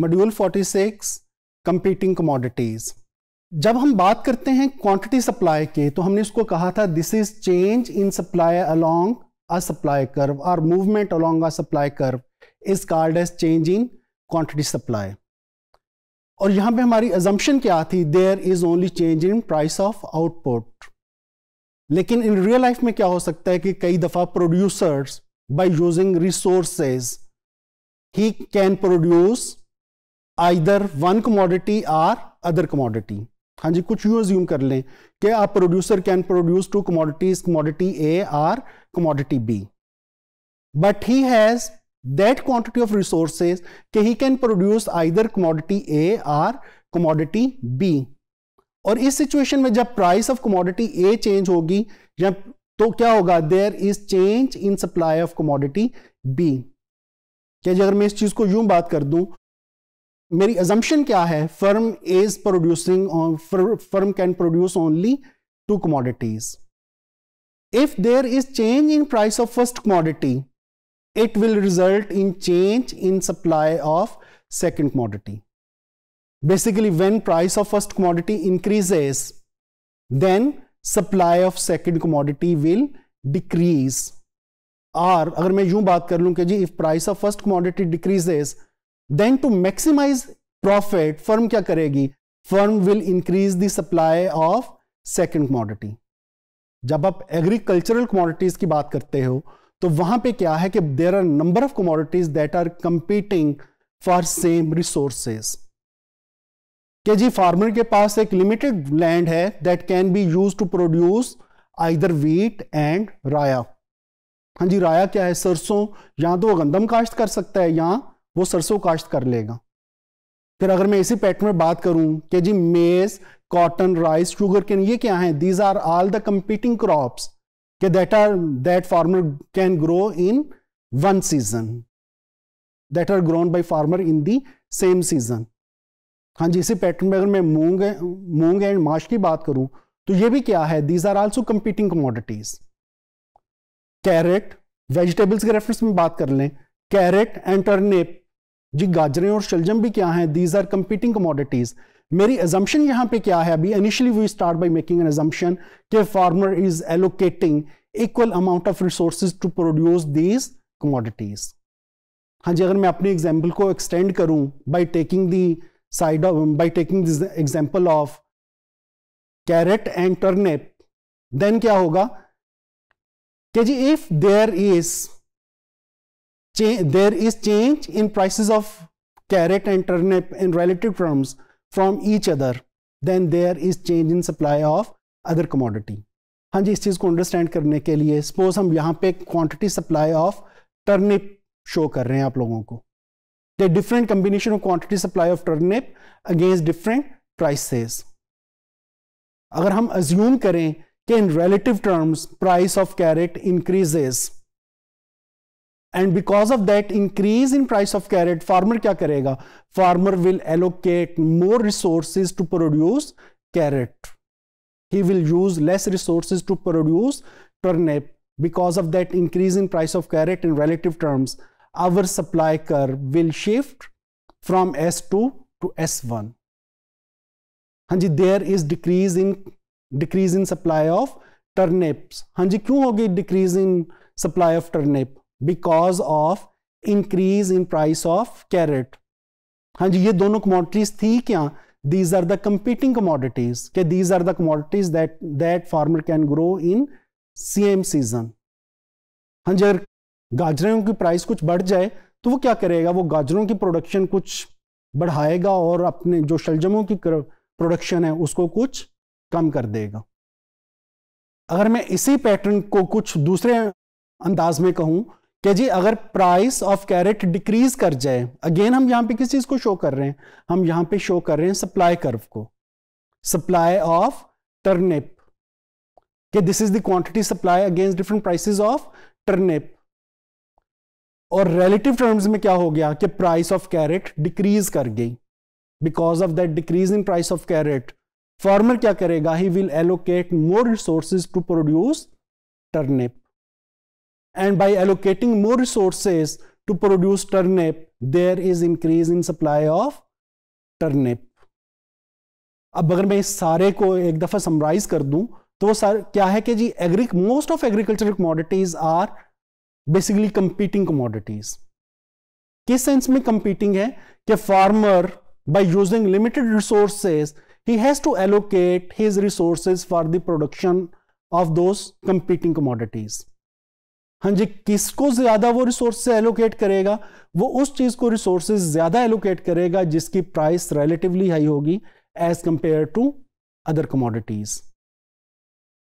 Module 46 competing commodities जब हम बात करते हैं क्वांटिटी सप्लाई के तो हमने इसको कहा था this is change in supply along a supply curve और movement along a supply curve is called as change in quantity supply और यहां पे हमारी एजम्पन क्या थी there is only change in price of output लेकिन इन रियल लाइफ में क्या हो सकता है कि कई दफा producers by using resources he can produce either one commodity or other commodity हाँ जी कुछ यूँ ज्यूम कर लें कि आप producer can produce two commodities commodity A or commodity B but he has that quantity of resources के he can produce either commodity A or commodity B और इस सिचुएशन में जब price of commodity A change होगी जब तो क्या होगा there is change in supply of commodity B क्या अगर मैं इस चीज को यूं बात कर दूं मेरी अजम्पन क्या है firm is producing firm can produce only two commodities if there is change in price of first commodity it will result in change in supply of second commodity basically when price of first commodity increases then supply of second commodity will decrease और अगर मैं यूं बात कर लूं कि जी if price of first commodity decreases then to maximize profit firm क्या करेगी firm will increase the supply of second commodity जब आप एग्रीकल्चरल कमोडिटीज की बात करते हो तो वहां पे क्या है कि there are number of commodities that are competing for same resources के जी फार्मर के पास एक लिमिटेड लैंड है that can be use to produce either wheat and raya हाँ जी राया क्या है सरसों या तो गंदम काश्त कर सकता है या वो सरसों काश्त कर लेगा फिर अगर मैं इसी पैटर्न में बात करूं कि जी मेज कॉटन राइस शुगर कैन ये क्या है these are all the competing crops के that are that farmer can grow in one season that are grown by farmer in the same season हाँ जी इसी पैटर्न में अगर मैं मूंग मूंग एंड माश की बात करूं तो ये भी क्या है these are also competing commodities carrot vegetables के रेफरेंस में बात कर लें कैरेट एंड टर्निप जी गाजरें और शलजम भी क्या हैं दीज आर कंपीटिंग कमोडिटीज़ मेरी एजम्पन यहाँ पे क्या है अभी initially we start by making an assumption के farmer is allocating equal amount of resource to produce these commodities हाँ जी अगर मैं अपनी एग्जाम्पल को एक्सटेंड करूँ by taking the side of by taking this example of carrot and turnip then क्या होगा कि जी if there is there is change in prices of carrot and turnip in relative terms from each other then there is change in supply of other commodity हाँ जी इस चीज़ को understand करने के लिए सपोज हम यहाँ पे quantity supply of turnip show कर रहे हैं आप लोगों को the different combination of quantity supply of turnip against different prices अगर हम अज्यूम करें कि in relative terms price of carrot increases and because of that increase in price of carrot farmer kya karega farmer will allocate more resources to produce carrot he will use less resources to produce turnip because of that increase in price of carrot in relative terms our supply curve will shift from s2 to s1 ਹਾਂਜੀ there is decrease in decrease in supply of turnips ਹਾਂਜੀ ਕਿਉਂ ਹੋ ਗਈ decrease in supply of turnip because of increase in price of carrot हाँ जी ये दोनों commodities थी क्या these are the competing commodities के these are the commodities that that farmer can grow in same season हाँ जी अगर गाजरों की प्राइस कुछ बढ़ जाए तो वो क्या करेगा वो गाजरों की प्रोडक्शन कुछ बढ़ाएगा और अपने जो शलजमों की प्रोडक्शन है उसको कुछ कम कर देगा अगर मैं इसी पैटर्न को कुछ दूसरे अंदाज में कहूं कि जी अगर प्राइस ऑफ कैरेट डिक्रीज कर जाए अगेन हम यहां पे किस चीज को शो कर रहे हैं हम यहां पे शो कर रहे हैं सप्लाई कर्व को सप्लाई ऑफ टर्निप कि this is the quantity supply against different prices of turnip और रिलेटिव टर्म्स में क्या हो गया कि प्राइस ऑफ कैरेट डिक्रीज कर गई because of that decrease in price of carrot farmer क्या करेगा he will allocate more resources to produce turnip and by allocating more resources to produce turnip, there is increase in supply of turnip. ab agar main sare ko ek dafa summarize kar कर to तो वो सार क्या है कि जी agri most of agricultural commodities are basically competing commodities किस sense में कंपीटिंग है कि by using limited resources he has to allocate his resources for the production of those competing commodities हाँ जी किसको ज़्यादा वो रिसोर्स एलोकेट करेगा वो उस चीज़ को रिसोर्सेज ज़्यादा एलोकेट करेगा जिसकी प्राइस रिलेटिवली हाई होगी as compare to other commodities